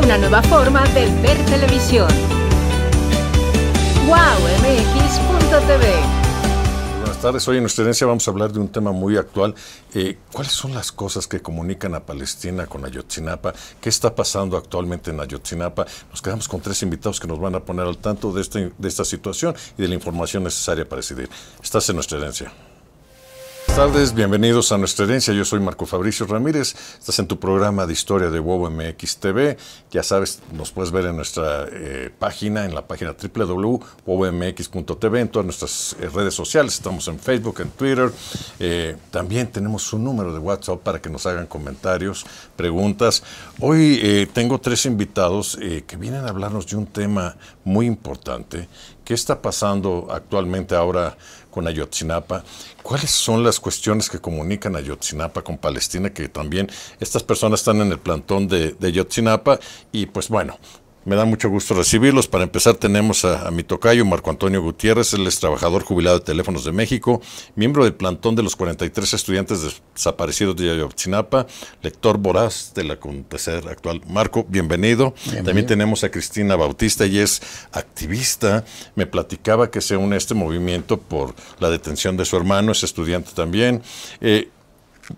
una nueva forma de ver televisión. Buenas tardes. Hoy en nuestra herencia vamos a hablar de un tema muy actual. Eh, ¿Cuáles son las cosas que comunican a Palestina con Ayotzinapa? ¿Qué está pasando actualmente en Ayotzinapa? Nos quedamos con tres invitados que nos van a poner al tanto de, este, de esta situación y de la información necesaria para decidir. Estás en nuestra herencia. Buenas tardes, bienvenidos a nuestra herencia. Yo soy Marco Fabricio Ramírez. Estás en tu programa de historia de Wobo TV. Ya sabes, nos puedes ver en nuestra eh, página, en la página www.wobmx.tv, en todas nuestras eh, redes sociales. Estamos en Facebook, en Twitter. Eh, también tenemos un número de WhatsApp para que nos hagan comentarios, preguntas. Hoy tengo tres invitados que vienen a hablarnos de un tema muy importante. ¿Qué está pasando actualmente ahora? con Ayotzinapa. ¿Cuáles son las cuestiones que comunican Ayotzinapa con Palestina? Que también estas personas están en el plantón de, de Ayotzinapa y pues bueno, me da mucho gusto recibirlos. Para empezar tenemos a, mi tocayo Marco Antonio Gutiérrez, él es trabajador jubilado de Teléfonos de México, miembro del plantón de los 43 estudiantes desaparecidos de Ayotzinapa, lector voraz del acontecer actual. Marco, bienvenido. También tenemos a Cristina Bautista, y es activista. Me platicaba que se une a este movimiento por la detención de su hermano, es estudiante también. Eh,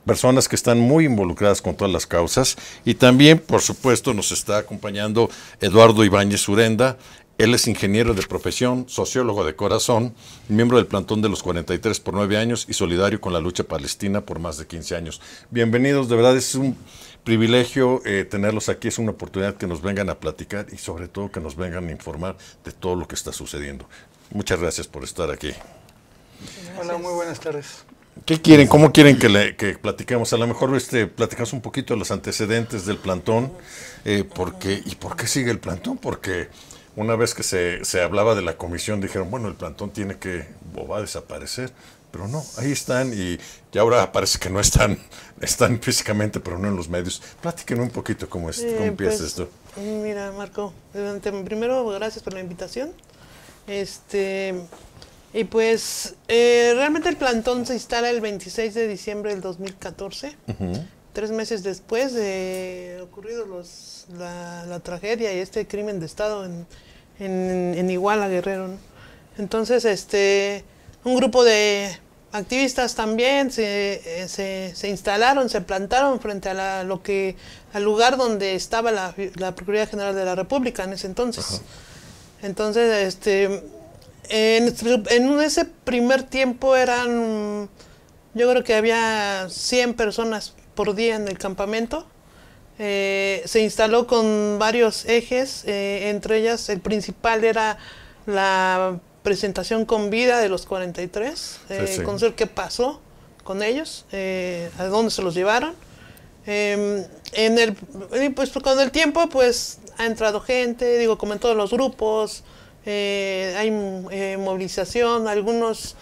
personas que están muy involucradas con todas las causas. Y también, por supuesto, nos está acompañando Eduardo Ibáñez Urenda. Él es ingeniero de profesión, sociólogo de corazón, miembro del plantón de los 43 por 9 años y solidario con la lucha palestina por más de 15 años. Bienvenidos, de verdad es un privilegio eh, tenerlos aquí, es una oportunidad que nos vengan a platicar y sobre todo que nos vengan a informar de todo lo que está sucediendo. Muchas gracias por estar aquí. Hola, muy buenas tardes. ¿Qué quieren? ¿Cómo quieren que, le, platiquemos? A lo mejor este, platicamos un poquito de los antecedentes del plantón. Eh, porque, ¿Y por qué sigue el plantón? Porque una vez que se, hablaba de la comisión, dijeron, bueno, el plantón tiene que, va a desaparecer. Pero no, ahí están y, ahora parece que no están, están físicamente, pero no en los medios. Platiquen un poquito cómo, es, cómo eh, empieza pues, esto. Mira, Marco, eh, primero gracias por la invitación. Este, y pues eh, realmente el plantón se instala el 26 de diciembre del 2014, tres meses después de ocurrido los, la, tragedia y este crimen de Estado en, en, en Iguala, Guerrero. Entonces, este, un grupo de activistas también se, eh, se, instalaron, se plantaron frente a lo que, al lugar donde estaba la, la Procuraduría General de la República en ese entonces. Entonces, este, en, ese primer tiempo eran, yo creo que había 100 personas por día en el campamento. Eh, se instaló con varios ejes, eh, entre ellas el principal era la presentación con vida de los 43, eh, conocer qué pasó con ellos, eh, a dónde se los llevaron. Em, en el, pues con el tiempo pues ha entrado gente, digo, como en todos los grupos, eh, hay eh, movilización, algunos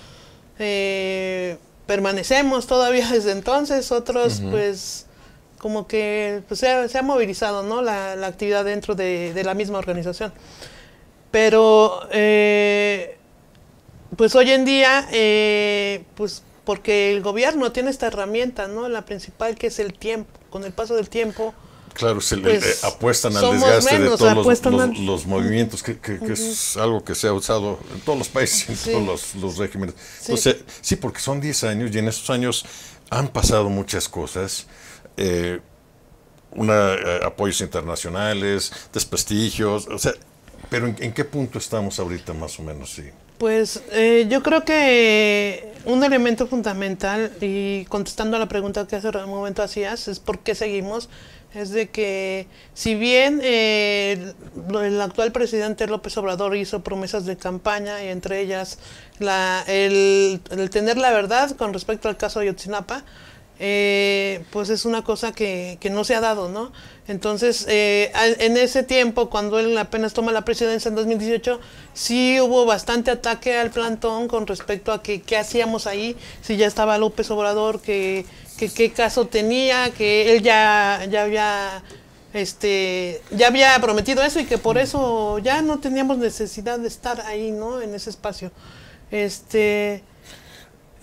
eh, permanecemos todavía desde entonces, otros pues como que pues, se, ha, movilizado la, actividad dentro de, la misma organización. Pero eh, pues hoy en día, pues porque el gobierno tiene esta herramienta, ¿no? la principal que es el tiempo, con el paso del tiempo Claro, se le pues, eh, apuestan al desgaste de todos los, movimientos, que, es algo que se ha usado en todos los países, en todos los, regímenes. Sí. sí, porque son 10 años y en esos años han pasado muchas cosas. Eh, una, eh, apoyos internacionales, desprestigios, o sea, pero ¿en, qué punto estamos ahorita más o menos? Sí. Pues yo creo que un elemento fundamental, y contestando a la pregunta que hace un momento hacías, es por qué seguimos es de que si bien eh, el actual presidente López Obrador hizo promesas de campaña, y entre ellas la, el, tener la verdad con respecto al caso de Yotzinapa, eh, pues es una cosa que, que, no se ha dado, ¿no? Entonces, eh, en ese tiempo, cuando él apenas toma la presidencia en 2018, sí hubo bastante ataque al plantón con respecto a que qué hacíamos ahí, si ya estaba López Obrador, que que qué caso tenía, que él ya, ya había este ya había prometido eso y que por eso ya no teníamos necesidad de estar ahí, ¿no? En ese espacio. Este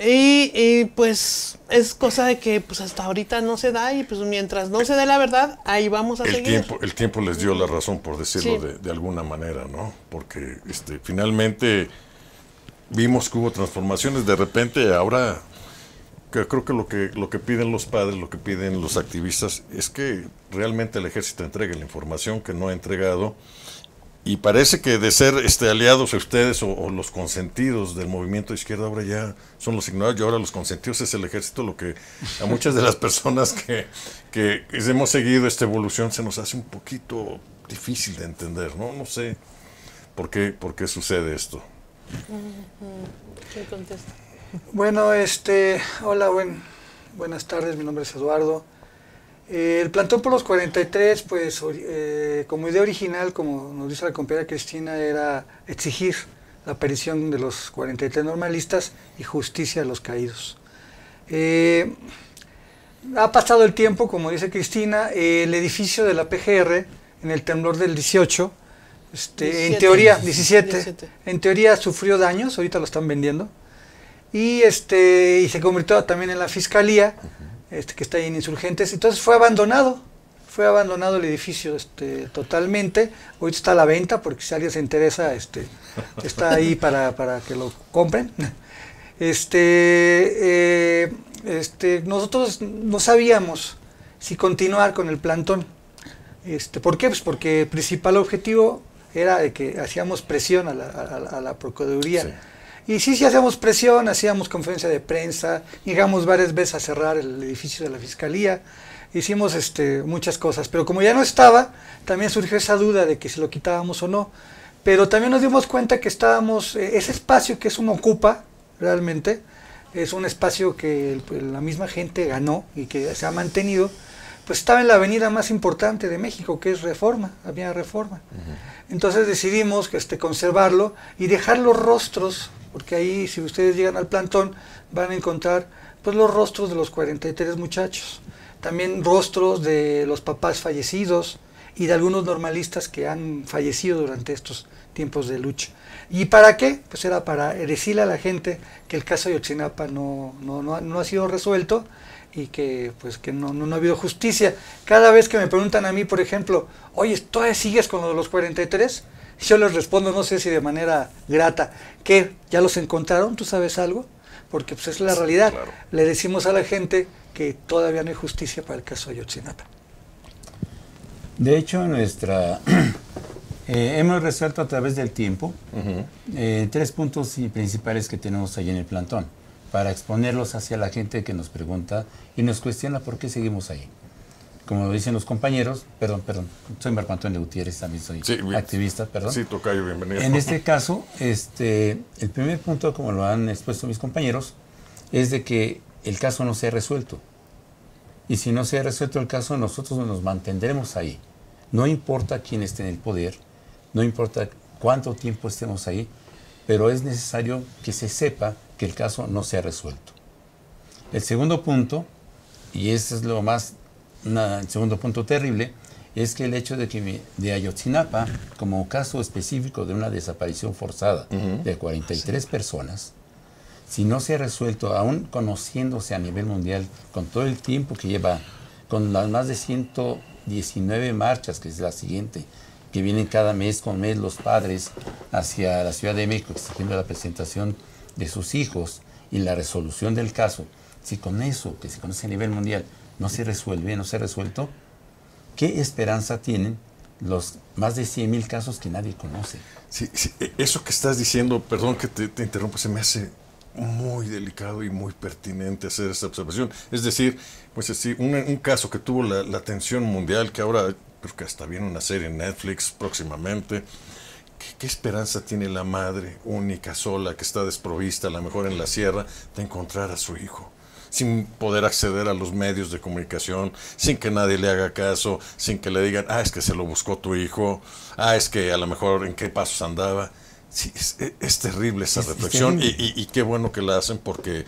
y, pues es cosa de que pues hasta ahorita no se da y pues mientras no se dé la verdad, ahí vamos a el seguir. Tiempo, el tiempo les dio la razón, por decirlo de, alguna manera, ¿no? Porque este, finalmente vimos que hubo transformaciones, de repente ahora creo que lo que lo que piden los padres, lo que piden los activistas es que realmente el ejército entregue la información que no ha entregado y parece que de ser este aliados ustedes o, los consentidos del movimiento de izquierda ahora ya son los ignorados y ahora los consentidos es el ejército lo que a muchas de las personas que, hemos seguido esta evolución se nos hace un poquito difícil de entender, ¿no? No sé por qué, por qué sucede esto. qué contesta? Bueno, este, hola, buen, buenas tardes, mi nombre es Eduardo. Eh, el plantón por los 43, pues eh, como idea original, como nos dice la compañera Cristina, era exigir la aparición de los 43 normalistas y justicia a los caídos. Eh, ha pasado el tiempo, como dice Cristina, el edificio de la PGR en el temblor del 18, este, en teoría, 17, en teoría sufrió daños, ahorita lo están vendiendo y, este, y se convirtió también en la fiscalía, este, que está ahí en Insurgentes. Entonces fue abandonado, fue abandonado el edificio este, totalmente. Hoy está a la venta, porque si alguien se interesa, este, está ahí para, para que lo compren. Este, eh, este, nosotros no sabíamos si continuar con el plantón. Este, ¿Por qué? Pues porque el principal objetivo era de que hacíamos presión a la, Procuraduría. Y sí, sí hacíamos presión, hacíamos conferencia de prensa, llegamos varias veces a cerrar el edificio de la fiscalía, hicimos este, muchas cosas, pero como ya no estaba, también surgió esa duda de que si lo quitábamos o no. Pero también nos dimos cuenta que estábamos, eh, ese espacio que es un ocupa, realmente, es un espacio que pues, la misma gente ganó y que se ha mantenido, pues estaba en la avenida más importante de México, que es Reforma, Había Reforma. Entonces decidimos este, conservarlo y dejar los rostros porque ahí si ustedes llegan al plantón van a encontrar pues los rostros de los 43 muchachos, también rostros de los papás fallecidos y de algunos normalistas que han fallecido durante estos tiempos de lucha. ¿Y para qué? Pues era para decirle a la gente que el caso de Oxinapa no, no, ha sido resuelto y que pues que no, no, ha habido justicia. Cada vez que me preguntan a mí, por ejemplo, oye, ¿todavía sigues con lo de los 43? Yo les respondo, no sé si de manera grata, que ya los encontraron, ¿tú sabes algo? Porque pues es la realidad. Le decimos a la gente que todavía no hay justicia para el caso Ayotzinapa. De hecho, nuestra eh, hemos resuelto a través del tiempo eh, tres puntos principales que tenemos ahí en el plantón para exponerlos hacia la gente que nos pregunta y nos cuestiona por qué seguimos ahí como dicen los compañeros, perdón, perdón, soy Marco Antonio Gutiérrez, también soy activista, perdón. Sí, tocayo, bienvenido. En este caso, este, el primer punto, como lo han expuesto mis compañeros, es de que el caso no se ha resuelto. Y si no se ha resuelto el caso, nosotros nos mantendremos ahí. No importa quién esté en el poder, no importa cuánto tiempo estemos ahí, pero es necesario que se sepa que el caso no se ha resuelto. El segundo punto, y ese es lo más el segundo punto terrible es que el hecho de que de Ayotzinapa, como caso específico de una desaparición forzada de 43 personas, si no se ha resuelto, aún conociéndose a nivel mundial, con todo el tiempo que lleva, con las más de 119 marchas, que es la siguiente, que vienen cada mes con mes los padres hacia la Ciudad de México exigiendo la presentación de sus hijos y la resolución del caso, si con eso, que se conoce a nivel mundial, no se resuelve, no se ha resuelto, ¿qué esperanza tienen los más de mil casos que nadie conoce? Sí, e, eso que estás diciendo, perdón que te, te interrumpa, se me hace muy delicado y muy pertinente hacer esta observación. Es decir, pues así, un, caso que tuvo la, atención mundial, que ahora creo que hasta viene una serie en Netflix próximamente. ¿Qué, esperanza tiene la madre única, sola, que está desprovista, a lo mejor en la sierra, de encontrar a su hijo? sin poder acceder a los medios de comunicación, sin que nadie le haga caso, sin que le digan, ah, es que se lo buscó tu hijo, ah, es que a lo mejor en qué pasos andaba. E, es, terrible esa reflexión Y, qué bueno que la hacen porque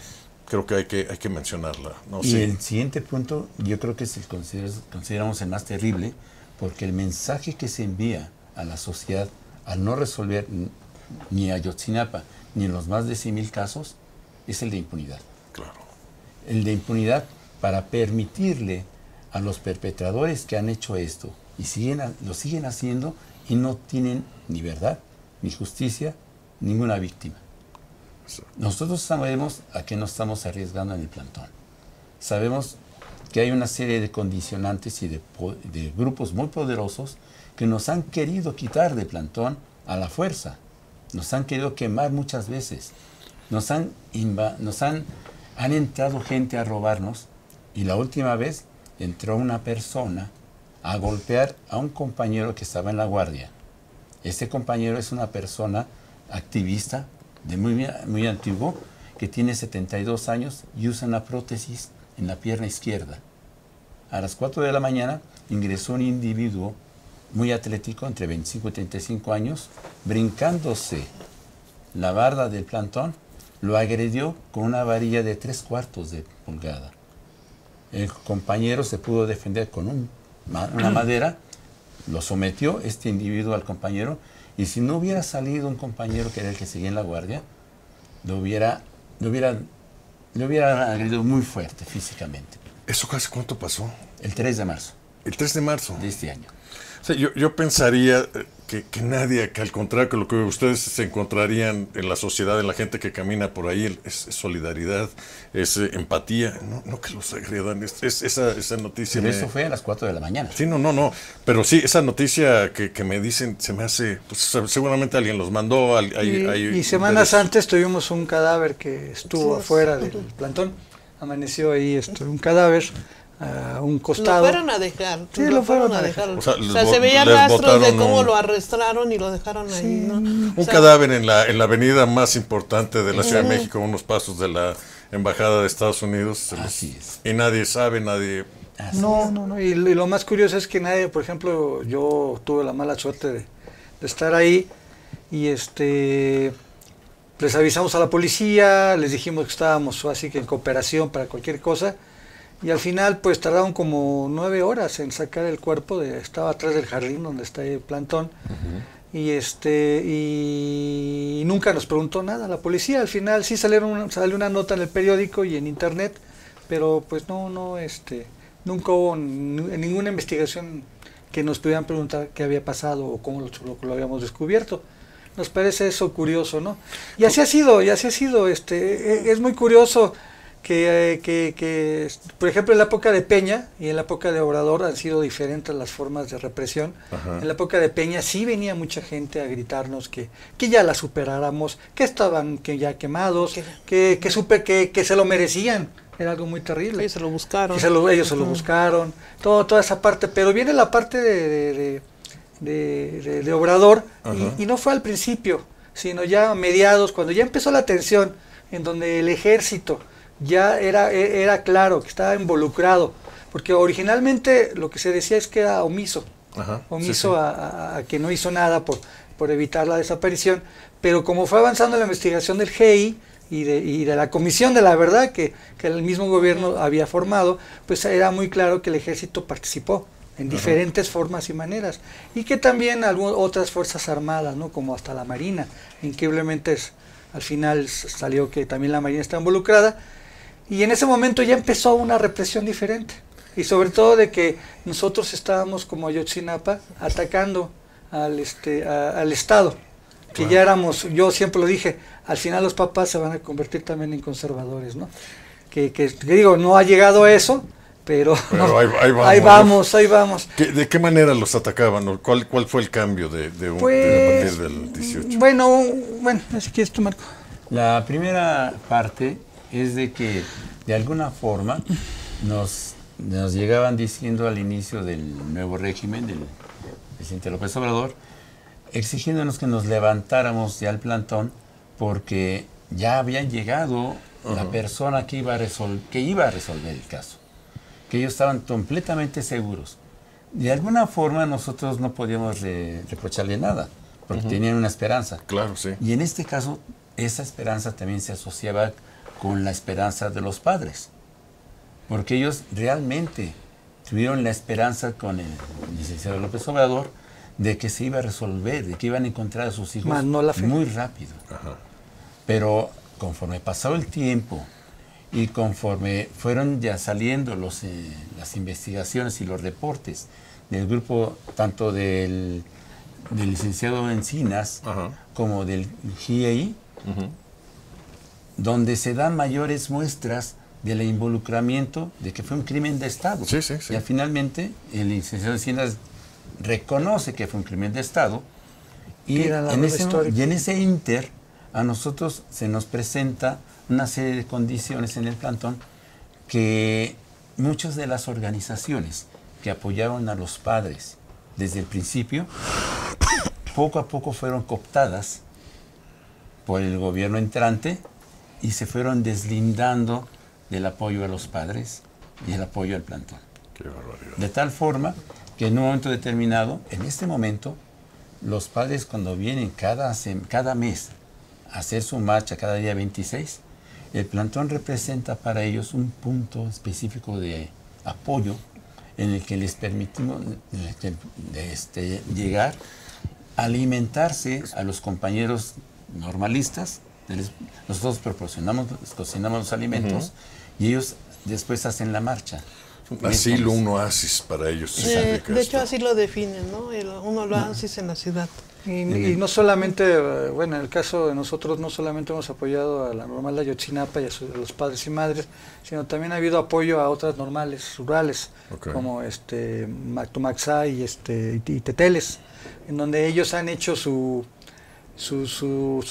creo que hay que, hay que mencionarla. ¿no? Y el siguiente punto, yo creo que es consideramos el más terrible, porque el mensaje que se envía a la sociedad al no resolver ni a Yotzinapa ni en los más de mil casos es el de impunidad. Claro el de impunidad para permitirle a los perpetradores que han hecho esto y siguen, lo siguen haciendo y no tienen ni verdad, ni justicia, ninguna víctima. Nosotros sabemos a qué nos estamos arriesgando en el plantón. Sabemos que hay una serie de condicionantes y de, grupos muy poderosos que nos han querido quitar de plantón a la fuerza. Nos han querido quemar muchas veces. Nos han, nos han han entrado gente a robarnos y la última vez entró una persona a golpear a un compañero que estaba en la guardia. Este compañero es una persona activista de muy, muy antiguo que tiene 72 años y usa una prótesis en la pierna izquierda. A las 4 de la mañana ingresó un individuo muy atlético, entre 25 y 35 años, brincándose la barda del plantón lo agredió con una varilla de tres cuartos de pulgada. El compañero se pudo defender con una madera, lo sometió este individuo al compañero y si no hubiera salido un compañero que era el que seguía en la guardia, lo hubiera, lo hubiera agredido muy fuerte físicamente. ¿Eso casi cuánto pasó? El 3 de marzo. ¿El 3 de marzo? De este año yo, yo, pensaría eh, que, que, nadie, que al contrario que lo que ustedes se encontrarían en la sociedad, en la gente que camina por ahí, es, solidaridad, es eh, empatía, no, no, que los agredan, es, esa, esa, noticia. eso fue a las 4 de la mañana. Sí, no, no, no, pero sí, esa noticia que, me dicen se me hace, pues, seguramente alguien los mandó. y, semanas antes tuvimos un cadáver que estuvo afuera del plantón, amaneció ahí esto, un cadáver un costado. Lo fueron a dejar. lo, se veían rastros de cómo lo arrastraron y lo dejaron ahí. Un cadáver en la, en la avenida más importante de la Ciudad de México, unos pasos de la Embajada de Estados Unidos. Y nadie sabe, nadie... no, no, no. Y, lo más curioso es que nadie, por ejemplo, yo tuve la mala suerte de, estar ahí y este les avisamos a la policía, les dijimos que estábamos así que en cooperación para cualquier cosa y al final pues tardaron como nueve horas en sacar el cuerpo, estaba atrás del jardín donde está el plantón. Y este y, nunca nos preguntó nada la policía. Al final sí salieron salió una nota en el periódico y en internet, pero pues no, no, este, nunca hubo ninguna investigación que nos pudieran preguntar qué había pasado o cómo lo, lo habíamos descubierto. Nos parece eso curioso, ¿no? Y así ha sido, y así ha sido, este, e, e, es muy curioso que, por ejemplo, en la época de Peña y en la época de Obrador han sido diferentes las formas de represión. En la época de Peña sí venía mucha gente a gritarnos que, ya la superáramos, que estaban que ya quemados, que, que, que, se lo merecían. Era algo muy terrible. Ellos se lo buscaron. ellos se lo buscaron. Todo, toda esa parte. Pero viene la parte de, Obrador y, y, no fue al principio, sino ya a mediados, cuando ya empezó la tensión, en donde el ejército ya era, e, era claro que estaba involucrado, porque originalmente lo que se decía es que era omiso, omiso A, que no hizo nada por, por evitar la desaparición, pero como fue avanzando la investigación del GI, y de, y de, la Comisión de la Verdad que, el mismo gobierno había formado, pues era muy claro que el ejército participó en diferentes formas y maneras, y que también algunas otras fuerzas armadas, como hasta la Marina, increíblemente al final salió que también la Marina está involucrada, y en ese momento ya empezó una represión diferente. Y sobre todo de que nosotros estábamos como Ayotzinapa atacando al, este, al Estado. Que ya éramos, yo siempre lo dije, al final los papás se van a convertir también en conservadores, ¿no? Que, que, digo, no ha llegado a eso, pero, ahí, vamos, ahí, vamos, ahí vamos. ¿De qué manera los atacaban? ¿Cuál, cuál fue el cambio de, un, a partir pues, del 18? Bueno, bueno, así que esto, Marco. La primera parte es de que de alguna forma nos, nos llegaban diciendo al inicio del nuevo régimen del presidente López Obrador, exigiéndonos que nos levantáramos ya al plantón porque ya había llegado la persona que iba, a que iba a resolver el caso, que ellos estaban completamente seguros. De alguna forma nosotros no podíamos reprocharle nada, porque tenían una esperanza. Claro, sí. Y en este caso, esa esperanza también se asociaba con la esperanza de los padres, porque ellos realmente tuvieron la esperanza con el licenciado López Obrador de que se iba a resolver, de que iban a encontrar a sus hijos muy rápido. Pero conforme pasó el tiempo y conforme fueron ya saliendo eh, las investigaciones y los reportes del grupo, tanto del, licenciado Encinas como del GIEI, donde se dan mayores muestras del involucramiento de que fue un crimen de Estado. Sí, sí, Ya finalmente el licenciado Hacienda reconoce que fue un crimen de Estado y en, ese, y en ese inter a nosotros se nos presenta una serie de condiciones en el cantón que muchas de las organizaciones que apoyaron a los padres desde el principio, poco a poco fueron cooptadas por el gobierno entrante y se fueron deslindando del apoyo a los padres y el apoyo al plantón. De tal forma que en un momento determinado, en este momento, los padres cuando vienen cada, cada mes a hacer su marcha, cada día 26, el plantón representa para ellos un punto específico de apoyo en el que les permitimos este, llegar a alimentarse a los compañeros normalistas nosotros proporcionamos, cocinamos los alimentos y ellos después hacen la marcha. así lo un oasis para ellos. de, hecho, así lo definen, ¿no? uno lo oasis en la ciudad. Y, no solamente, eh, bueno, en el caso de nosotros, no solamente hemos apoyado a la normal de Ayotzinapa y a, los padres y madres, sino también ha habido apoyo a otras normales rurales, como este y, este, y Teteles, en donde ellos han hecho su sus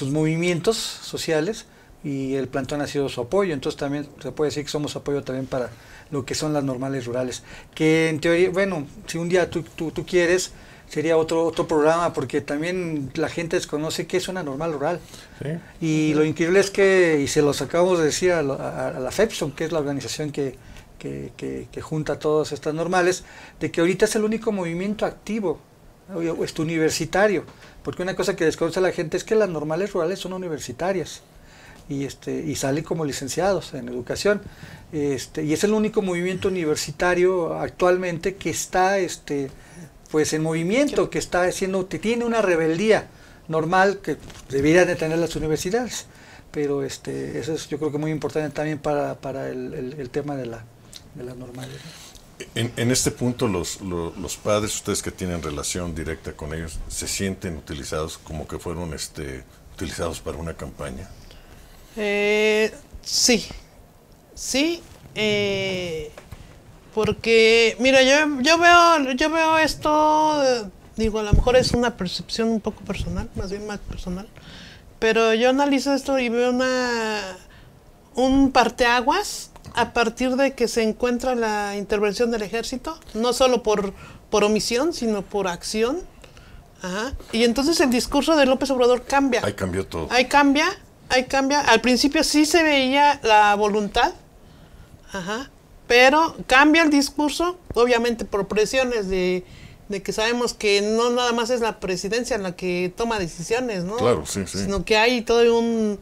movimientos sociales y el plantón ha sido su apoyo. Entonces también se puede decir que somos apoyo también para lo que son las normales rurales. Que en teoría, bueno, si un día tú, quieres, sería otro, otro programa porque también la gente desconoce qué es una normal rural. Y lo increíble es que, y se los acabamos de decir a, la FEPSON, que es la organización que, que, junta todas estas normales, de que ahorita es el único movimiento activo, este universitario. Porque una cosa que desconoce a la gente es que las normales rurales son universitarias y, este, y salen como licenciados en educación. Este, y es el único movimiento universitario actualmente que está este, pues en movimiento, que está haciendo, tiene una rebeldía normal que deberían de tener las universidades. Pero este, eso es yo creo que muy importante también para, para el, tema de, la, de las normales. En, este punto, los, los, padres, ustedes que tienen relación directa con ellos, ¿se sienten utilizados como que fueron este, utilizados para una campaña? Eh, sí, sí, eh, porque, mira, yo, yo, veo, yo veo esto, digo, a lo mejor es una percepción un poco personal, más bien más personal, pero yo analizo esto y veo una un parteaguas a partir de que se encuentra la intervención del ejército, no solo por, por omisión, sino por acción. Ajá. Y entonces el discurso de López Obrador cambia. Ahí cambió todo. Ahí cambia, ahí cambia. Al principio sí se veía la voluntad, ajá, pero cambia el discurso, obviamente por presiones de, de que sabemos que no nada más es la presidencia la que toma decisiones, ¿no? Claro, sí, sí. Sino que hay todo un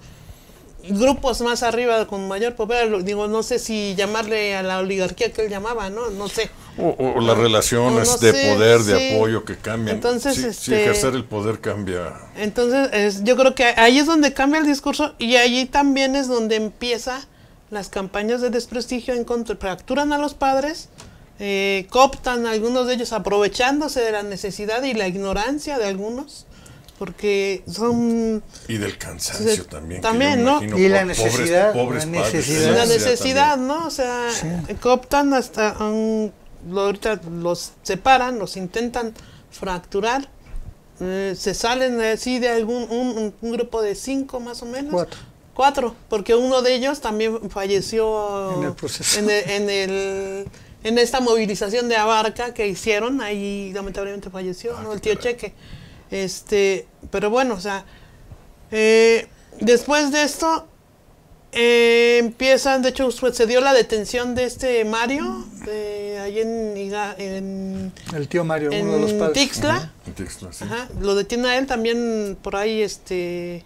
grupos más arriba con mayor poder, digo, no sé si llamarle a la oligarquía que él llamaba, ¿no? No sé. O, las relaciones de poder, de apoyo que cambian. Entonces, si, este, ejercer el poder cambia. Entonces, yo creo que ahí es donde cambia el discurso y allí también es donde empieza las campañas de desprestigio en contra, fracturan a los padres, eh, cooptan algunos de ellos aprovechándose de la necesidad y la ignorancia de algunos porque son y del cansancio también también no y la necesidad la necesidad, no o sea cooptan hasta ahorita los separan los intentan fracturar eh, se salen así de algún un, grupo de cinco más o menos cuatro cuatro porque uno de ellos también falleció en el en el, en esta movilización de Abarca que hicieron, ahí lamentablemente falleció, ah, ¿no? El tío Cheque. Este, pero bueno, o sea, eh, después de esto, eh, empiezan, de hecho, pues, se dio la detención de este Mario, ahí en, en, El tío Mario, uno de los padres. Tixla. lo detiene a él también por ahí, este,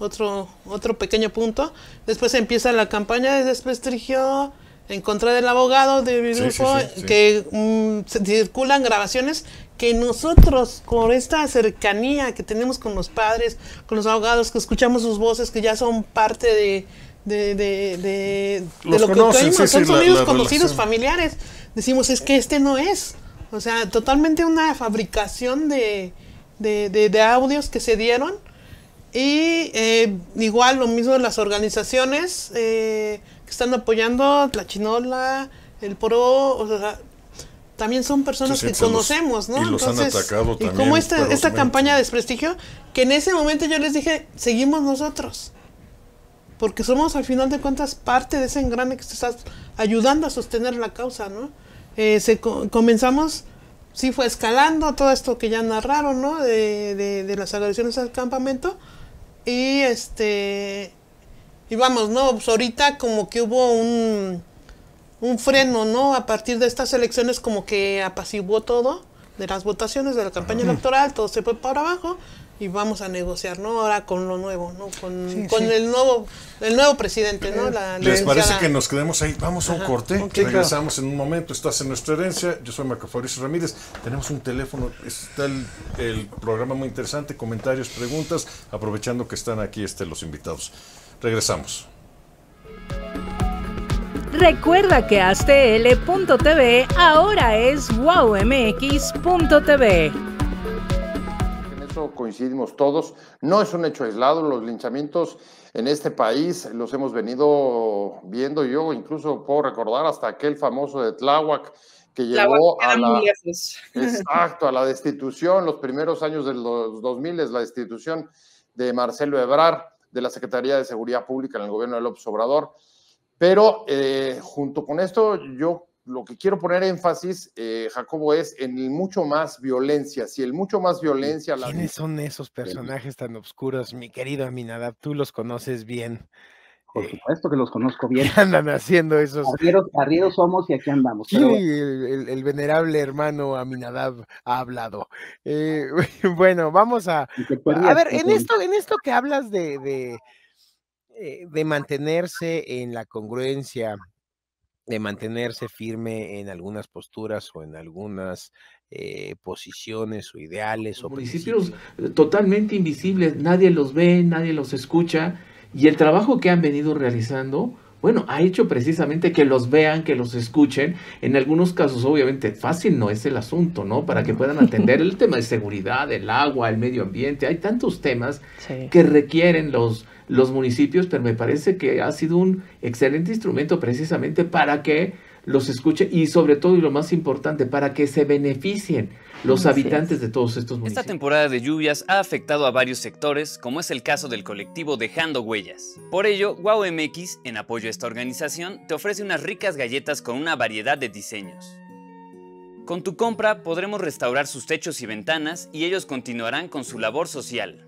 otro, otro pequeño punto. Después empieza la campaña de dirigió en contra del abogado de Virufo, que mm, circulan grabaciones que nosotros, con esta cercanía que tenemos con los padres, con los abogados, que escuchamos sus voces, que ya son parte de, lo que oímos, son conocidos familiares, decimos, es que este no es. O sea, totalmente una fabricación de, audios que se dieron. Y eh, igual lo mismo de las organizaciones eh, que están apoyando, la Chinola, el PRO, o sea, también son personas que pues conocemos, ¿no? Y los han atacado también. Y como esta, esta campaña de desprestigio, que en ese momento yo les dije, seguimos nosotros. Porque somos al final de cuentas parte de ese engrane que estás ayudando a sostener la causa, ¿no? Eh, comenzamos, sí fue escalando todo esto que ya narraron, ¿no? De, de, de las agresiones al campamento. Y este. Y vamos, ¿no? Pues ahorita como que hubo un un freno, ¿no? A partir de estas elecciones como que apaciguó todo de las votaciones de la campaña electoral, todo se fue para abajo y vamos a negociar, ¿no? Ahora con lo nuevo, ¿no? Con, el nuevo el nuevo presidente, ¿no? Eh, ¿Les parece que nos quedemos ahí? Vamos a un corte, regresamos en un momento, estás en nuestra herencia, yo soy Marco Fabricio Ramírez, tenemos un teléfono, está el, programa muy interesante, comentarios, preguntas, aprovechando que están aquí este, los invitados. Regresamos. Recuerda que astl.tv ahora es wowmx.tv. En eso coincidimos todos. No es un hecho aislado. Los linchamientos en este país los hemos venido viendo. Yo incluso puedo recordar hasta aquel famoso de Tláhuac que llevó a la, exacto, a la destitución, los primeros años de los 2000, es la destitución de Marcelo Ebrar de la Secretaría de Seguridad Pública en el gobierno de López Obrador. Pero eh, junto con esto, yo lo que quiero poner énfasis, eh, Jacobo, es en el mucho más violencia. Si el mucho más violencia. La ¿Quiénes son esos personajes tan oscuros, mi querido Aminadab? Tú los conoces bien. Por eh, supuesto que los conozco bien. andan haciendo esos? Arrieros, somos y aquí andamos. Sí, el, venerable hermano Aminadab ha hablado. bueno, vamos a. A ver, en esto, en esto que hablas de eh, de mantenerse en la congruencia, de mantenerse firme en algunas posturas o en algunas eh, posiciones o ideales. o principios, eh, totalmente invisibles, nadie los ve, nadie los escucha, y el trabajo que han venido realizando, bueno, ha hecho precisamente que los vean, que los escuchen. En algunos casos, obviamente, fácil no es el asunto, ¿no? Para que puedan atender el tema de seguridad, el agua, el medio ambiente. Hay tantos temas que requieren los los municipios, pero me parece que ha sido un excelente instrumento precisamente para que los escuche y sobre todo y lo más importante, para que se beneficien los habitantes de todos estos municipios. Esta temporada de lluvias ha afectado a varios sectores, como es el caso del colectivo Dejando Huellas. Por ello, MX en apoyo a esta organización, te ofrece unas ricas galletas con una variedad de diseños. Con tu compra podremos restaurar sus techos y ventanas y ellos continuarán con su labor social.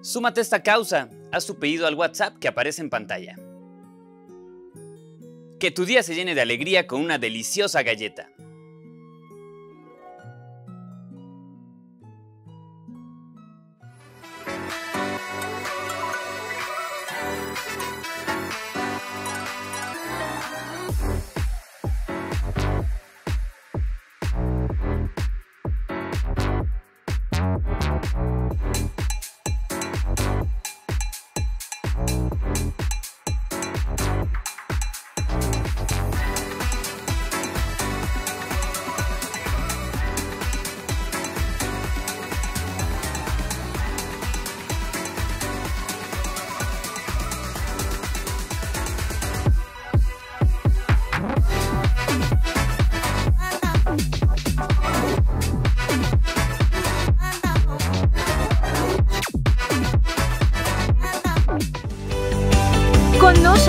Súmate a esta causa, haz tu pedido al WhatsApp que aparece en pantalla. Que tu día se llene de alegría con una deliciosa galleta.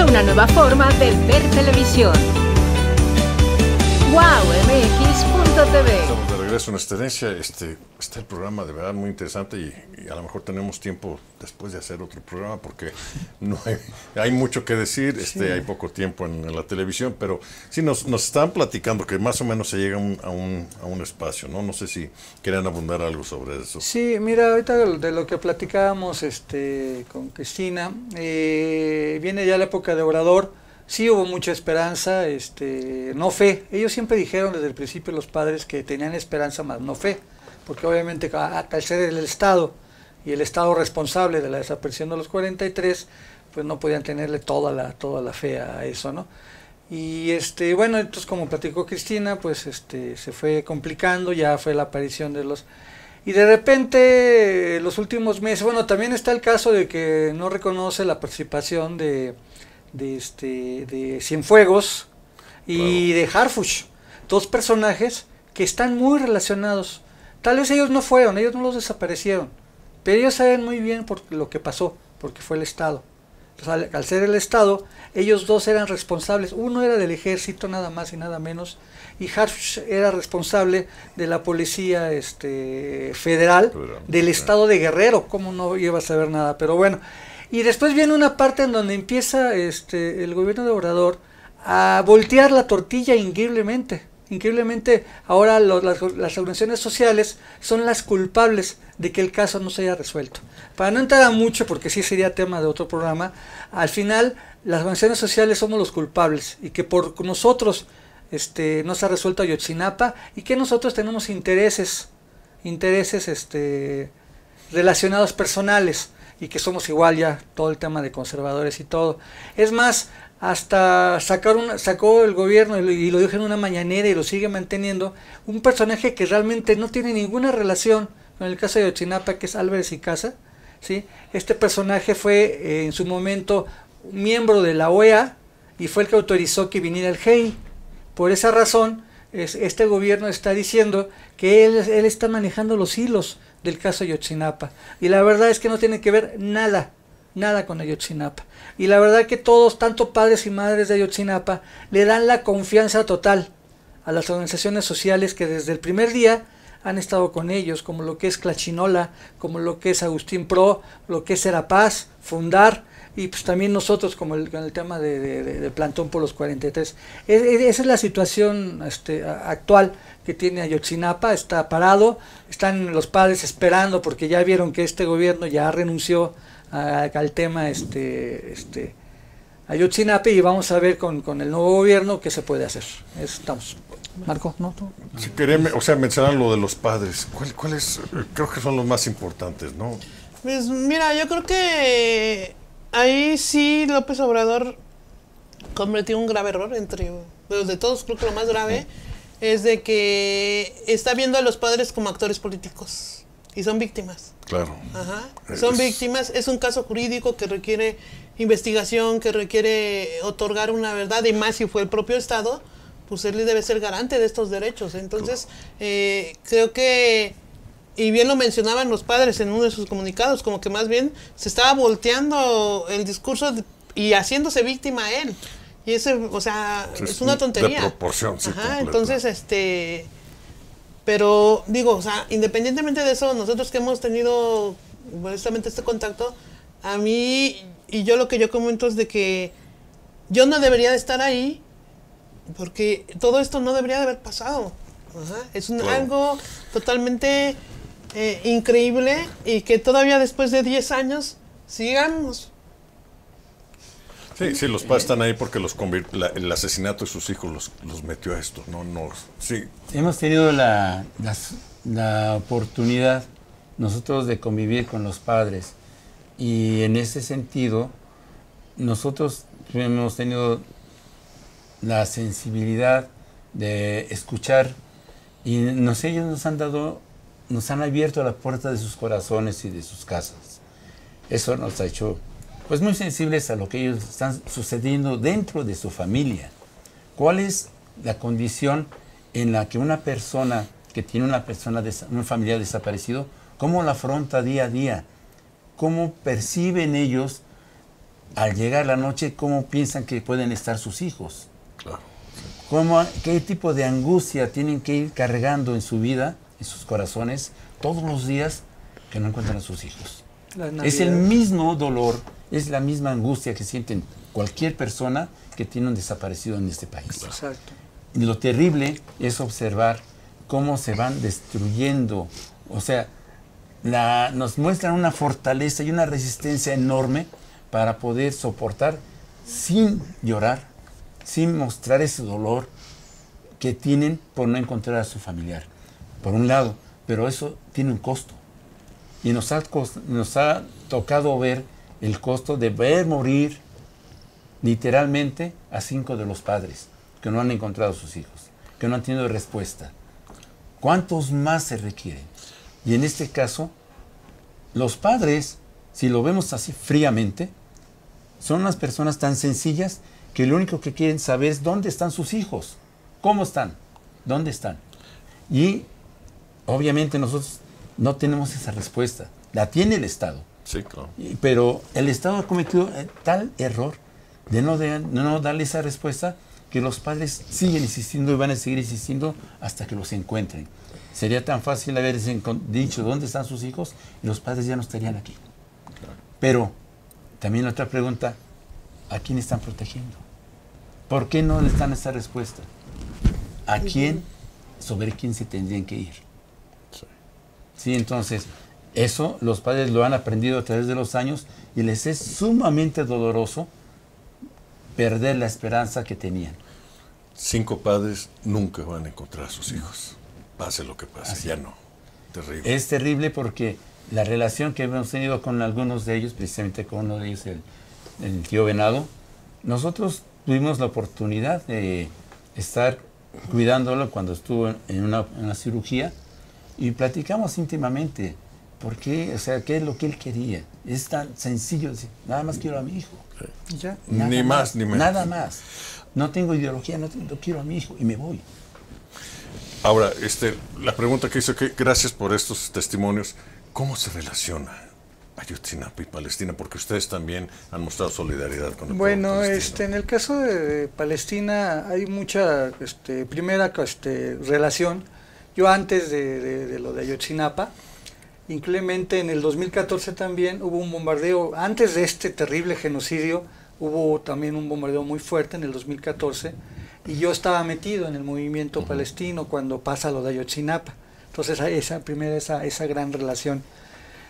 una nueva forma de ver televisión. Es una Excelencia. Este, está el programa de verdad muy interesante y, a lo mejor tenemos tiempo después de hacer otro programa porque no hay, mucho que decir, este, hay poco tiempo en, la televisión, pero sí nos, están platicando que más o menos se llega a, un, a un espacio, ¿no? No sé si querían abundar algo sobre eso. Sí, mira, ahorita de lo que platicábamos este, con Cristina, eh, viene ya la época de orador sí hubo mucha esperanza, este, no fe. Ellos siempre dijeron desde el principio los padres que tenían esperanza más no fe, porque obviamente al ser el Estado y el Estado responsable de la desaparición de los 43, pues no podían tenerle toda la, toda la fe a eso, ¿no? Y este, bueno, entonces como platicó Cristina, pues este, se fue complicando, ya fue la aparición de los... Y de repente, los últimos meses, bueno, también está el caso de que no reconoce la participación de, de, este, de Cienfuegos y de Harfush, dos personajes que están muy relacionados. Tal vez ellos no fueron, ellos no los desaparecieron, pero ellos saben muy bien por lo que pasó, porque fue el Estado. al, ser el Estado, ellos dos eran responsables. Uno era del ejército, nada más y nada menos, y Harfush era responsable de la policía este, federal, del Estado de Guerrero. como no iba a saber nada? Pero bueno, y después viene una parte en donde empieza este, el gobierno de Obrador a voltear la tortilla increíblemente. Increíblemente ahora las, las, organizaciones sociales son las culpables de que el caso no se haya resuelto. Para no entrar a mucho, porque sí sería tema de otro programa, al final las organizaciones sociales somos los culpables y que por nosotros este, no se ha resuelto Ayotzinapa y que nosotros tenemos intereses, intereses este, relacionados personales y que somos igual ya, todo el tema de conservadores y todo. Es más, hasta sacar sacó el gobierno y lo dijo en una mañanera y lo sigue manteniendo, un personaje que realmente no tiene ninguna relación con el caso de Ochinapa, que es Álvarez y Casa. ¿sí? Este personaje fue eh, en su momento miembro de la OEA y fue el que autorizó que viniera el GEI. Por esa razón, es, este gobierno está diciendo que él, él está manejando los hilos del caso Ayotzinapa. Y la verdad es que no tiene que ver nada, nada con Ayotzinapa. Y la verdad que todos, tanto padres y madres de Ayotzinapa, le dan la confianza total a las organizaciones sociales que desde el primer día han estado con ellos, como lo que es Clachinola, como lo que es Agustín Pro, lo que es Serapaz, Fundar, y pues también nosotros como el, con el tema de, plantón por los 43. E, e, e, esa es la situación este, actual que tiene Ayotzinapa, está parado, están los padres esperando porque ya vieron que este gobierno ya renunció al tema este, este, Ayotzinapa y vamos a ver con, el nuevo gobierno qué se puede hacer. estamos. Marco, ¿no? Si o sea, mencionar lo de los padres. ¿Cuáles? creo que son los más importantes, ¿no? Pues mira, yo creo que ahí sí López Obrador cometió un grave error entre los de todos, creo que lo más grave es de que está viendo a los padres como actores políticos y son víctimas. Claro. Ajá. Son víctimas, es un caso jurídico que requiere investigación, que requiere otorgar una verdad y más si fue el propio Estado, pues él debe ser garante de estos derechos. Entonces, eh, creo que y bien lo mencionaban los padres en uno de sus comunicados, como que más bien se estaba volteando el discurso y haciéndose víctima a él. Y eso, o sea, es una tontería. De proporción, sí, Ajá, entonces, este. Pero digo, o sea, independientemente de eso, nosotros que hemos tenido honestamente este contacto, a mí, y yo lo que yo comento es de que yo no debería de estar ahí, porque todo esto no debería de haber pasado. Ajá, es un, algo totalmente eh, increíble y que todavía después de 10 años sigamos. Sí, sí, los padres están ahí porque los el asesinato de sus hijos los, los metió a esto, ¿no? no sí. Hemos tenido la, oportunidad nosotros de convivir con los padres y en ese sentido nosotros hemos tenido la sensibilidad de escuchar y no sé ellos nos han dado nos han abierto la puerta de sus corazones y de sus casas. Eso nos ha hecho pues muy sensibles a lo que ellos están sucediendo dentro de su familia. ¿Cuál es la condición en la que una persona que tiene una persona un familiar desaparecido, cómo la afronta día a día? ¿Cómo perciben ellos al llegar la noche cómo piensan que pueden estar sus hijos? ¿Cómo, ¿Qué tipo de angustia tienen que ir cargando en su vida? en sus corazones todos los días que no encuentran a sus hijos. Es el mismo dolor, es la misma angustia que sienten cualquier persona que tiene un desaparecido en este país. Y lo terrible es observar cómo se van destruyendo, o sea, nos muestran una fortaleza y una resistencia enorme para poder soportar sin llorar, sin mostrar ese dolor que tienen por no encontrar a su familiar por un lado, pero eso tiene un costo. Y nos ha, nos ha tocado ver el costo de ver morir literalmente a cinco de los padres que no han encontrado sus hijos, que no han tenido respuesta. ¿Cuántos más se requieren? Y en este caso, los padres, si lo vemos así fríamente, son unas personas tan sencillas que lo único que quieren saber es dónde están sus hijos, cómo están, dónde están. Y obviamente nosotros no tenemos esa respuesta. La tiene el Estado. Sí, claro. Pero el Estado ha cometido eh, tal error de no, darle esa respuesta que los padres siguen insistiendo y van a seguir insistiendo hasta que los encuentren. Sería tan fácil haber dicho dónde están sus hijos y los padres ya no estarían aquí. Pero también otra pregunta, ¿a quién están protegiendo? ¿Por qué no le dan esa respuesta? ¿A quién, sobre quién se tendrían que ir? ¿sí? Entonces, eso los padres lo han aprendido a través de los años y les es sumamente doloroso perder la esperanza que tenían. Cinco padres nunca van a encontrar a sus hijos, pase lo que pase, ya no. Terrible. Es terrible porque la relación que hemos tenido con algunos de ellos, precisamente con uno de ellos, el, tío Venado, nosotros tuvimos la oportunidad de estar cuidándolo cuando estuvo en una cirugía y platicamos íntimamente. ¿Por qué? O sea, ¿qué es lo que él quería? Es tan sencillo decir, nada más quiero a mi hijo. Ya, ni más, ni menos. Nada más. No tengo ideología, no, quiero a mi hijo y me voy. Ahora, este, la pregunta que hizo, que gracias por estos testimonios, ¿cómo se relaciona Ayotzinapa y Palestina? Porque ustedes también han mostrado solidaridad con el Bueno, este, en el caso de Palestina hay mucha este, primera este, relación yo antes de, lo de Ayotzinapa, inclemente en el 2014 también hubo un bombardeo, antes de este terrible genocidio, hubo también un bombardeo muy fuerte en el 2014 y yo estaba metido en el movimiento palestino cuando pasa lo de Ayotzinapa. Entonces, esa primera esa, esa gran relación.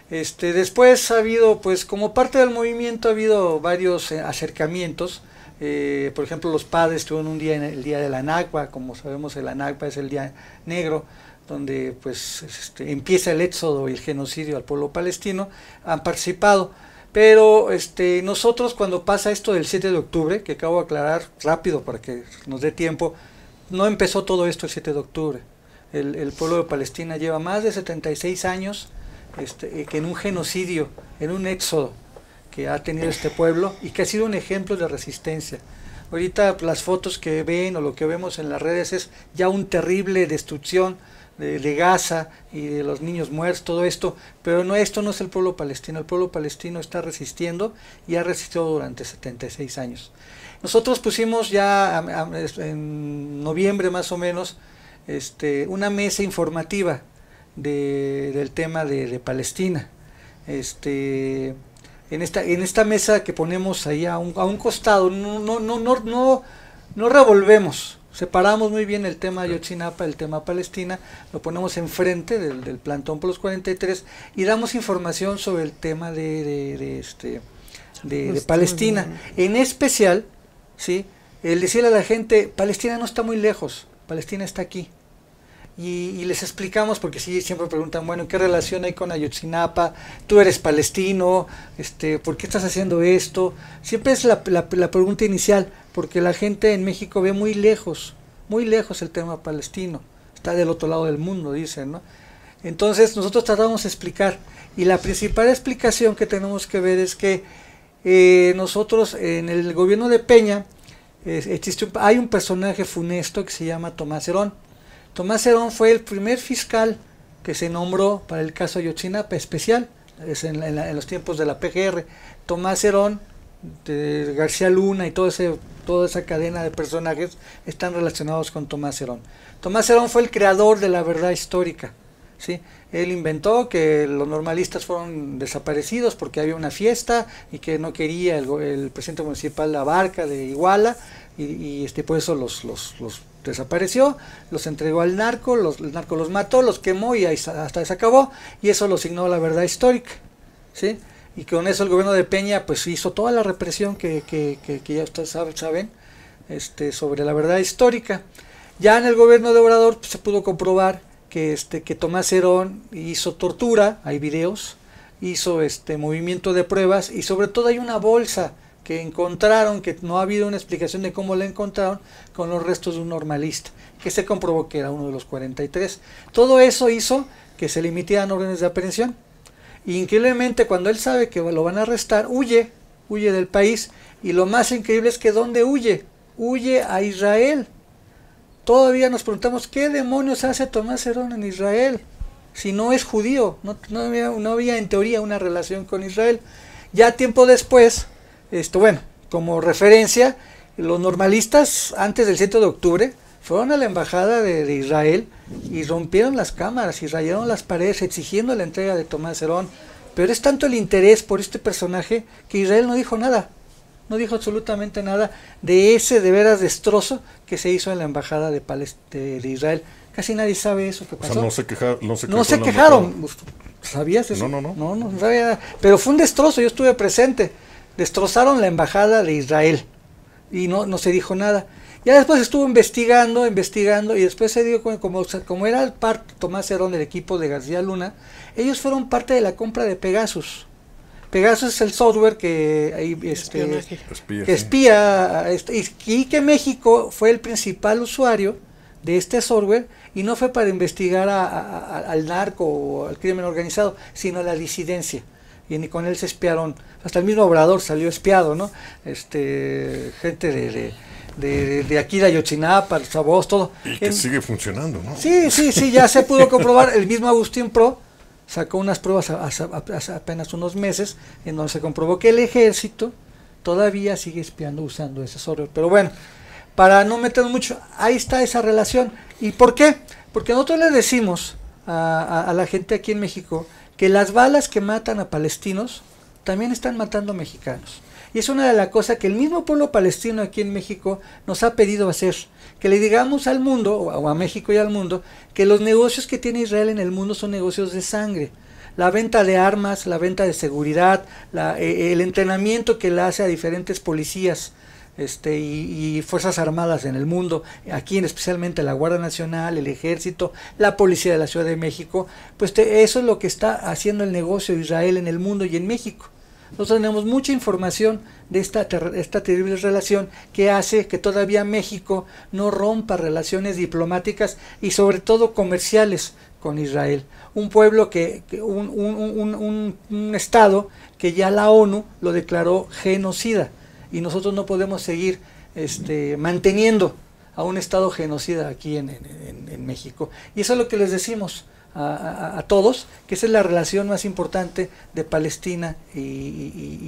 Este, después ha habido, pues como parte del movimiento ha habido varios eh, acercamientos. Eh, por ejemplo, los padres tuvieron un día, en el día de la Anacua, como sabemos el Anacua es el día negro, donde pues este, empieza el éxodo y el genocidio al pueblo palestino, han participado. Pero este, nosotros cuando pasa esto del 7 de octubre, que acabo de aclarar rápido para que nos dé tiempo, no empezó todo esto el 7 de octubre. El, pueblo de Palestina lleva más de 76 años este, eh, que en un genocidio, en un éxodo ha tenido este pueblo y que ha sido un ejemplo de resistencia. Ahorita las fotos que ven o lo que vemos en las redes es ya un terrible destrucción de, Gaza y de los niños muertos, todo esto, pero no, esto no es el pueblo palestino, el pueblo palestino está resistiendo y ha resistido durante 76 años. Nosotros pusimos ya en noviembre más o menos este, una mesa informativa del tema de, de Palestina. Este, en esta, en esta mesa que ponemos ahí a un, a un costado, no, no, no, no, no, no revolvemos. Separamos muy bien el tema de Yotzinapa, el tema Palestina, lo ponemos enfrente del, del plantón por los 43 y damos información sobre el tema de, de, este, de, Palestina. En especial, ¿sí? el decirle a la gente, Palestina no está muy lejos, Palestina está aquí y, les explicamos, porque sí, siempre preguntan, bueno, ¿qué relación hay con Ayotzinapa? Tú eres palestino, este, ¿por qué estás haciendo esto? Siempre es la, pregunta inicial, porque la gente en México ve muy lejos, muy lejos el tema palestino, está del otro lado del mundo, dicen, ¿no? Entonces nosotros tratamos de explicar, y la principal explicación que tenemos que ver es que eh, nosotros en el gobierno de Peña, existe hay un personaje funesto que se llama Tomás Herón, Tomás Herón fue el primer fiscal que se nombró para el caso Ayotzinapa especial, es en, los tiempos de la PGR. Tomás Herón, García Luna y ese, toda esa cadena de personajes están relacionados con Tomás Herón. Tomás Herón fue el creador de la verdad histórica. ¿sí? Él inventó que los normalistas fueron desaparecidos porque había una fiesta y que no quería el, presidente municipal la barca de Iguala y, este, por eso los desapareció, los entregó al narco, los, el narco los mató, los quemó y hasta se acabó, y eso lo signó la verdad histórica, ¿sí? Y con eso el gobierno de Peña pues hizo toda la represión que, que, que, que ya ustedes saben este, sobre la verdad histórica. Ya en el gobierno de Obrador pues, se pudo comprobar que, este, que Tomás Herón hizo tortura, hay videos, hizo este movimiento de pruebas y sobre todo hay una bolsa que encontraron, que no ha habido una explicación de cómo la encontraron, con los restos de un normalista, que se comprobó que era uno de los 43. Todo eso hizo que se limitieran órdenes de aprehensión. increíblemente cuando él sabe que lo van a arrestar, huye, huye del país. Y lo más increíble es que ¿dónde huye? Huye a Israel. Todavía nos preguntamos, ¿qué demonios hace Tomás Herón en Israel? Si no es judío, no había en teoría una relación con Israel. Ya tiempo después, esto, bueno, como referencia, los normalistas antes del 7 de octubre fueron a la embajada de, Israel y rompieron las cámaras y rayaron las paredes exigiendo la entrega de Tomás Herón. Pero es tanto el interés por este personaje que Israel no dijo nada, no dijo absolutamente nada de ese de veras destrozo que se hizo en la embajada de, Palestina de, Israel. Casi nadie sabe eso que pasó. no se, quejaron no se, quejaron. ¿Sabías eso? No, no, no. No, no sabía. Pero fue un destrozo, yo estuve presente destrozaron la embajada de Israel y no, no se dijo nada. Ya después estuvo investigando, investigando, y después se dio como, era el par Tomás Herón del equipo de García Luna, ellos fueron parte de la compra de Pegasus. Pegasus es el software que, ahí, este, espía, ah, este, y que México fue el principal usuario de este software y no fue para investigar al narco o al crimen organizado, sino a la disidencia y ni con él se espiaron. Hasta el mismo Obrador salió espiado, ¿no? Este, gente de, de de, de, aquí de todo. Y que sigue funcionando, ¿no? Sí, sí, sí, ya se pudo comprobar. El mismo Agustín Pro sacó unas pruebas hace, apenas unos meses en donde se comprobó que el ejército todavía sigue espiando usando ese software. Pero bueno, para no meter mucho, ahí está esa relación. ¿Y por qué? Porque nosotros le decimos a la gente aquí en México que las balas que matan a palestinos también están matando a mexicanos. Y es una de las cosas que el mismo pueblo palestino aquí en México nos ha pedido hacer, que le digamos al mundo, o a México y al mundo, que los negocios que tiene Israel en el mundo son negocios de sangre. La venta de armas, la venta de seguridad, eh, el entrenamiento que le hace a diferentes policías, este, y, Fuerzas Armadas en el mundo, aquí en especialmente la Guardia Nacional, el Ejército, la Policía de la Ciudad de México, pues eso es lo que está haciendo el negocio de Israel en el mundo y en México. Nosotros tenemos mucha información de esta, esta terrible relación que hace que todavía México no rompa relaciones diplomáticas y sobre todo comerciales con Israel. Un pueblo que, un, un, un Estado que ya la ONU lo declaró genocida y nosotros no podemos seguir este, manteniendo a un Estado genocida aquí en, México. Y eso es lo que les decimos a, todos, que esa es la relación más importante de Palestina y,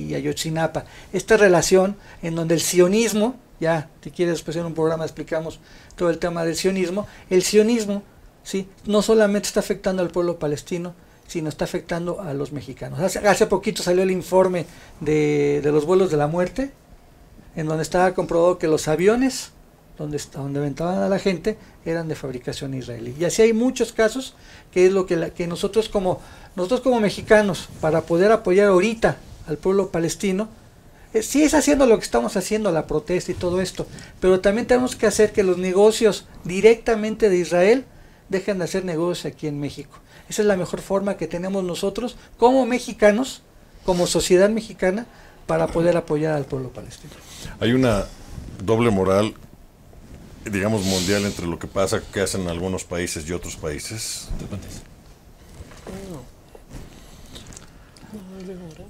y, Ayotzinapa. Esta relación en donde el sionismo, ya si quieres después en un programa explicamos todo el tema del sionismo, el sionismo ¿sí? no solamente está afectando al pueblo palestino, sino está afectando a los mexicanos. Hace, hace poquito salió el informe de, de los vuelos de la muerte, en donde estaba comprobado que los aviones donde, donde aventaban a la gente eran de fabricación israelí. Y así hay muchos casos que es lo que, la, que nosotros, como, nosotros como mexicanos, para poder apoyar ahorita al pueblo palestino, si eh, sí es haciendo lo que estamos haciendo, la protesta y todo esto, pero también tenemos que hacer que los negocios directamente de Israel dejen de hacer negocios aquí en México. Esa es la mejor forma que tenemos nosotros como mexicanos, como sociedad mexicana, para poder apoyar al pueblo palestino. Hay una doble moral, digamos, mundial entre lo que pasa, que hacen algunos países y otros países.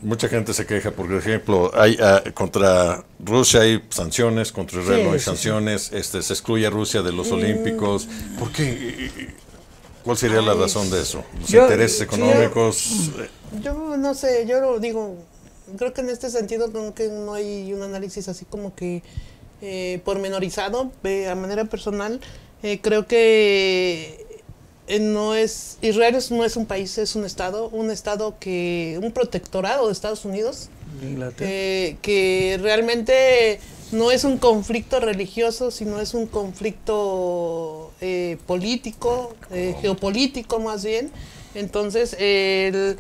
Mucha gente se queja, porque, por ejemplo, hay ah, contra Rusia hay sanciones, contra Israel no hay sanciones, este se excluye a Rusia de los mm. Olímpicos. ¿Por qué? ¿Cuál sería la razón de eso? ¿Los intereses económicos? yo no sé, yo lo digo, creo que en este sentido creo que no hay un análisis así como que eh, pormenorizado a manera personal. Eh, creo que eh, no es Israel no es un país, es un estado, un estado que un protectorado de Estados Unidos, que realmente no es un conflicto religioso, sino es un conflicto político, oh. geopolítico más bien. Entonces, el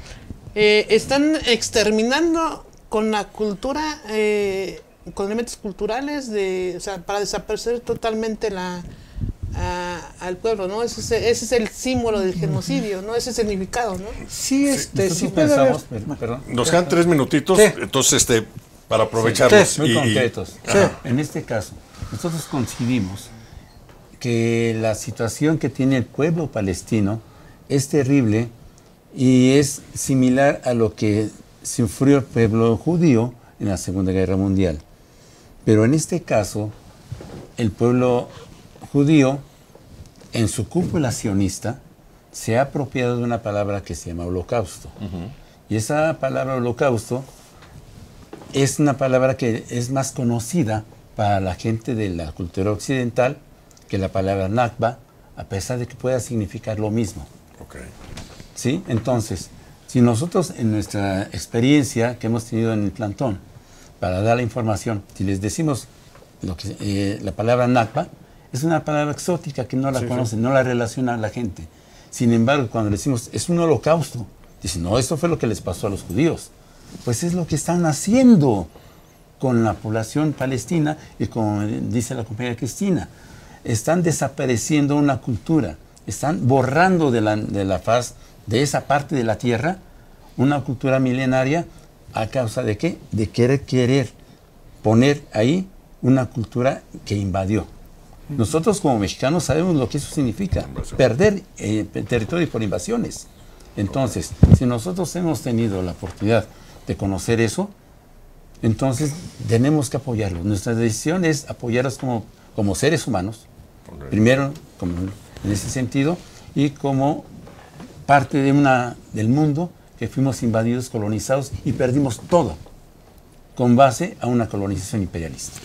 eh, están exterminando con la cultura, eh, con elementos culturales, de, o sea, para desaparecer totalmente la, al pueblo, ¿no? Ese es, el símbolo del genocidio, ¿no? Ese es el significado, ¿no? Sí, este, sí pensamos, eh, Nos quedan tres minutitos, entonces, este, para aprovecharlos. muy concretos. En este caso, nosotros concibimos que la situación que tiene el pueblo palestino es terrible y es similar a lo que sufrió el pueblo judío en la Segunda Guerra Mundial. Pero en este caso, el pueblo judío, en su cúpula sionista, se ha apropiado de una palabra que se llama holocausto. Y esa palabra holocausto es una palabra que es más conocida para la gente de la cultura occidental que la palabra Nakba, a pesar de que pueda significar lo mismo. ¿sí? Entonces, si nosotros en nuestra experiencia que hemos tenido en el plantón, para dar la información, si les decimos lo que, eh, la palabra NACPA, es una palabra exótica que no la conocen, no la relaciona la gente. Sin embargo, cuando decimos, es un holocausto, dicen, no, eso fue lo que les pasó a los judíos. Pues es lo que están haciendo con la población palestina y como dice la compañera Cristina, están desapareciendo una cultura, están borrando de la, de la faz de esa parte de la tierra, una cultura milenaria, ¿a causa de qué? De querer, querer poner ahí una cultura que invadió. Nosotros como mexicanos sabemos lo que eso significa, perder eh, territorio por invasiones. Entonces, si nosotros hemos tenido la oportunidad de conocer eso, entonces tenemos que apoyarlo Nuestra decisión es apoyarlos como, como seres humanos, primero como en ese sentido, y como parte de una, del mundo que fuimos invadidos, colonizados y perdimos todo con base a una colonización imperialista.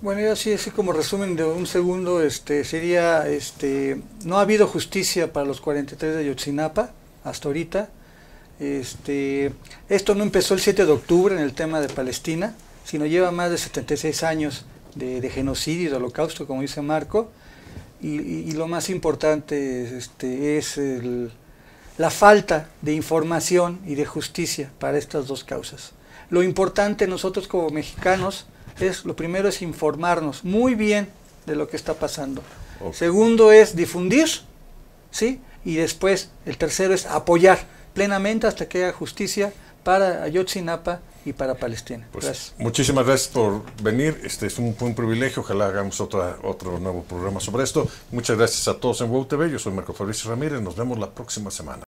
Bueno, yo así, así como resumen de un segundo, este, sería, este, no ha habido justicia para los 43 de Yotzinapa, hasta ahorita. Este, esto no empezó el 7 de octubre en el tema de Palestina, sino lleva más de 76 años de, genocidio y de holocausto, como dice Marco. Y, lo más importante este, es el, la falta de información y de justicia para estas dos causas. Lo importante nosotros como mexicanos es, lo primero es informarnos muy bien de lo que está pasando. Segundo es difundir, ¿sí? Y después, el tercero es apoyar plenamente hasta que haya justicia para Ayotzinapa y para Palestina. Pues, muchísimas gracias por venir. Este es un, buen privilegio. Ojalá hagamos otra, otro nuevo programa sobre esto. Muchas gracias a todos en WOW TV. Yo soy Marco Fabricio Ramírez. Nos vemos la próxima semana.